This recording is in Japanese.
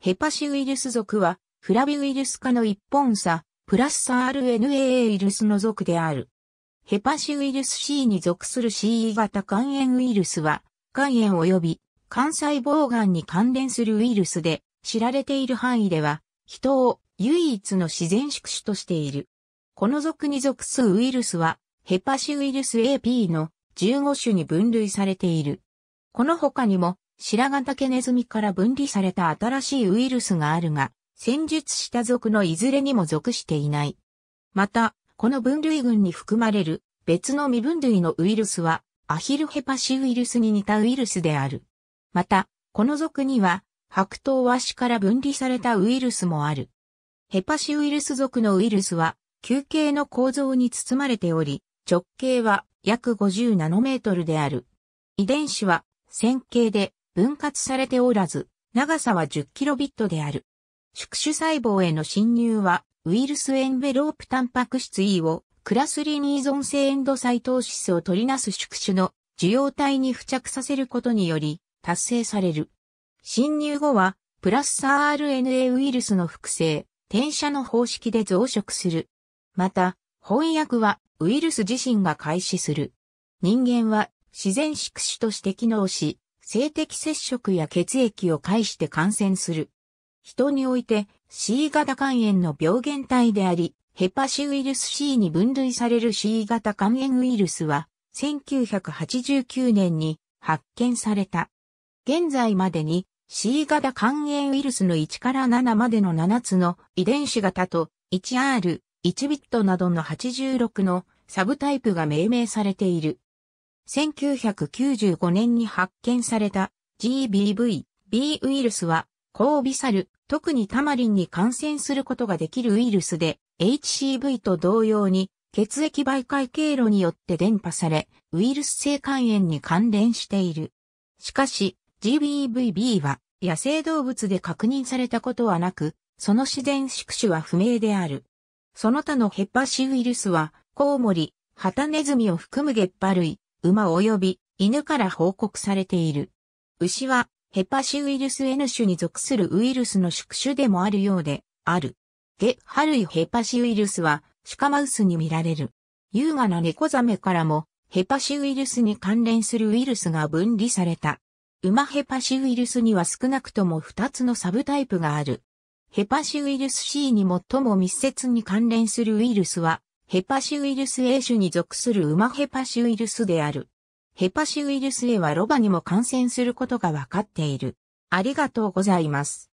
ヘパシウイルス属は、フラビウイルス科の一本差、プラス RNA ウイルスの属である。ヘパシウイルス C に属する CE 型肝炎ウイルスは、肝炎及び肝細胞癌に関連するウイルスで、知られている範囲では、人を唯一の自然宿主としている。この属に属すウイルスは、ヘパシウイルス AP の15種に分類されている。この他にも、白髪竹ネズミから分離された新しいウイルスがあるが、戦術した属のいずれにも属していない。また、この分類群に含まれる別の未分類のウイルスはアヒルヘパシウイルスに似たウイルスである。また、この属には白桃和紙から分離されたウイルスもある。ヘパシウイルス属のウイルスは球形の構造に包まれており、直径は約50ナノメートルである。遺伝子は線形で分割されておらず、長さは 10kb である。宿主細胞への侵入は、ウイルスエンベロープタンパク質 E を、クラスリーゾ存性エンドサイトーシスを取りなす宿主の受容体に付着させることにより、達成される。侵入後は、プラス RNA ウイルスの複製、転写の方式で増殖する。また、翻訳はウイルス自身が開始する。人間は自然宿主として機能し、性的接触や血液を介して感染する。人において C 型肝炎の病原体であり、ヘパシウイルス C に分類される C 型肝炎ウイルスは、1989年に発見された。現在までに C 型肝炎ウイルスの1から7までの7つの遺伝子型と 1R、1ビットなどの86のサブタイプが命名されている。1995年に発見された GBV、B ウイルスは、ウビサル、特にタマリンに感染することができるウイルスで、HCV と同様に、血液媒介経路によって伝播され、ウイルス性肝炎に関連している。しかし、GBVB は、野生動物で確認されたことはなく、その自然宿主は不明である。その他のヘッパシウイルスは、コウモリ、ハタネズミを含むゲッパ類、馬及び犬から報告されている。牛はヘパシウイルス N 種に属するウイルスの宿主でもあるようである。ゲ・ハルイヘパシウイルスはシカマウスに見られる。優雅な猫ザメからもヘパシウイルスに関連するウイルスが分離された。馬ヘパシウイルスには少なくとも2つのサブタイプがある。ヘパシウイルス C に最も密接に関連するウイルスはヘパシウイルス A 種に属するウマヘパシウイルスである。ヘパシウイルス A はロバにも感染することがわかっている。ありがとうございます。